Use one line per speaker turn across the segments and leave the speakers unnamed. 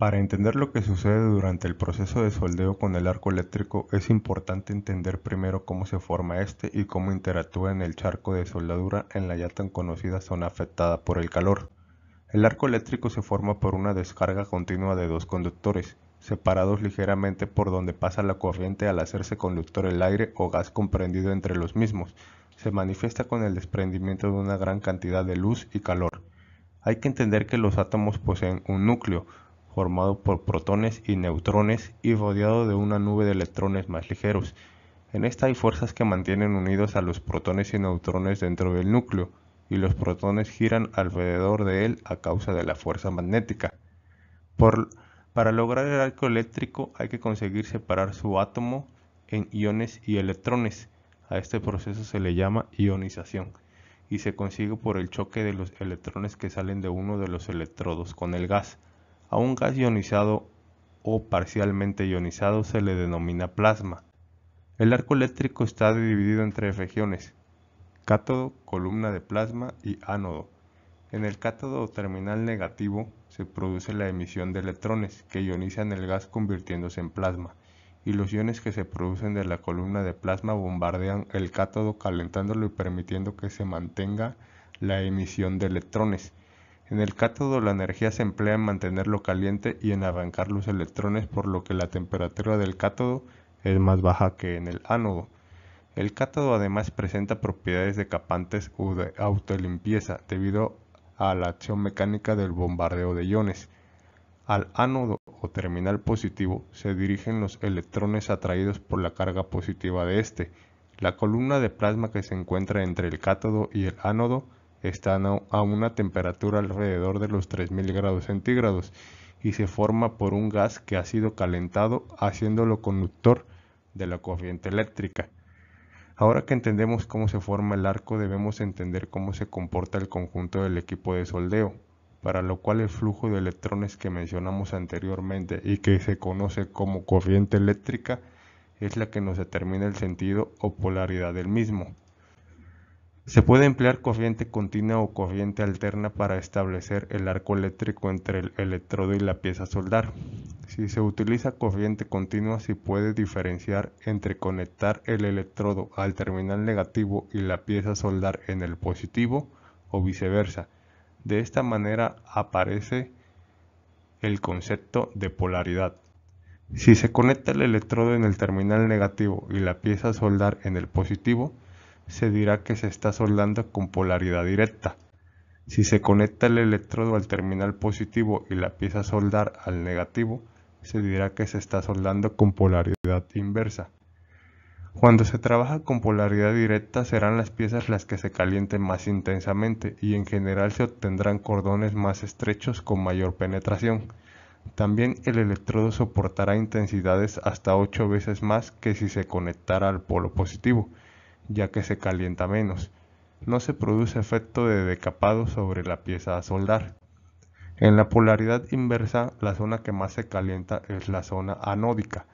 Para entender lo que sucede durante el proceso de soldeo con el arco eléctrico es importante entender primero cómo se forma este y cómo interactúa en el charco de soldadura en la ya tan conocida zona afectada por el calor. El arco eléctrico se forma por una descarga continua de dos conductores, separados ligeramente por donde pasa la corriente al hacerse conductor el aire o gas comprendido entre los mismos. Se manifiesta con el desprendimiento de una gran cantidad de luz y calor. Hay que entender que los átomos poseen un núcleo, formado por protones y neutrones y rodeado de una nube de electrones más ligeros. En esta hay fuerzas que mantienen unidos a los protones y neutrones dentro del núcleo, y los protones giran alrededor de él a causa de la fuerza magnética. para lograr el arco eléctrico hay que conseguir separar su átomo en iones y electrones. A este proceso se le llama ionización y se consigue por el choque de los electrones que salen de uno de los electrodos con el gas. A un gas ionizado o parcialmente ionizado se le denomina plasma. El arco eléctrico está dividido en tres regiones, cátodo, columna de plasma y ánodo. En el cátodo terminal negativo se produce la emisión de electrones que ionizan el gas convirtiéndose en plasma, y los iones que se producen de la columna de plasma bombardean el cátodo calentándolo y permitiendo que se mantenga la emisión de electrones. En el cátodo la energía se emplea en mantenerlo caliente y en arrancar los electrones por lo que la temperatura del cátodo es más baja que en el ánodo. El cátodo además presenta propiedades de capantes o de autolimpieza debido a la acción mecánica del bombardeo de iones. Al ánodo o terminal positivo se dirigen los electrones atraídos por la carga positiva de éste. La columna de plasma que se encuentra entre el cátodo y el ánodo están a una temperatura alrededor de los 3000 grados centígrados y se forma por un gas que ha sido calentado haciéndolo conductor de la corriente eléctrica. Ahora que entendemos cómo se forma el arco debemos entender cómo se comporta el conjunto del equipo de soldeo, para lo cual el flujo de electrones que mencionamos anteriormente y que se conoce como corriente eléctrica es la que nos determina el sentido o polaridad del mismo. Se puede emplear corriente continua o corriente alterna para establecer el arco eléctrico entre el electrodo y la pieza soldar. Si se utiliza corriente continua se puede diferenciar entre conectar el electrodo al terminal negativo y la pieza soldar en el positivo o viceversa. De esta manera aparece el concepto de polaridad. Si se conecta el electrodo en el terminal negativo y la pieza soldar en el positivo, se dirá que se está soldando con polaridad directa. Si se conecta el electrodo al terminal positivo y la pieza soldar al negativo, se dirá que se está soldando con polaridad inversa. Cuando se trabaja con polaridad directa serán las piezas las que se calienten más intensamente y en general se obtendrán cordones más estrechos con mayor penetración. También el electrodo soportará intensidades hasta 8 veces más que si se conectara al polo positivo ya que se calienta menos. No se produce efecto de decapado sobre la pieza a soldar. En la polaridad inversa, la zona que más se calienta es la zona anódica.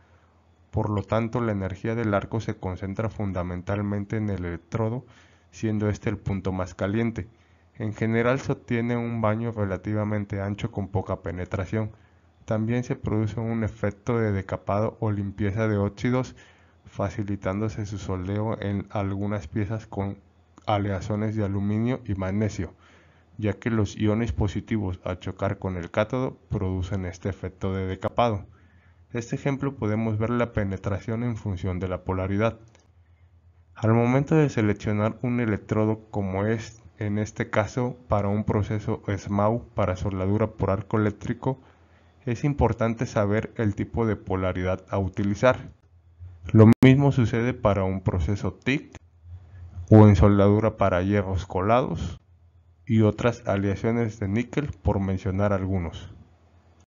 Por lo tanto, la energía del arco se concentra fundamentalmente en el electrodo, siendo este el punto más caliente. En general se obtiene un baño relativamente ancho con poca penetración. También se produce un efecto de decapado o limpieza de óxidos facilitándose su soldeo en algunas piezas con aleaciones de aluminio y magnesio, ya que los iones positivos a chocar con el cátodo producen este efecto de decapado. Este ejemplo podemos ver la penetración en función de la polaridad. Al momento de seleccionar un electrodo como es en este caso para un proceso SMAU para soldadura por arco eléctrico, es importante saber el tipo de polaridad a utilizar. Lo mismo sucede para un proceso TIC o en soldadura para hierros colados y otras aleaciones de níquel por mencionar algunos.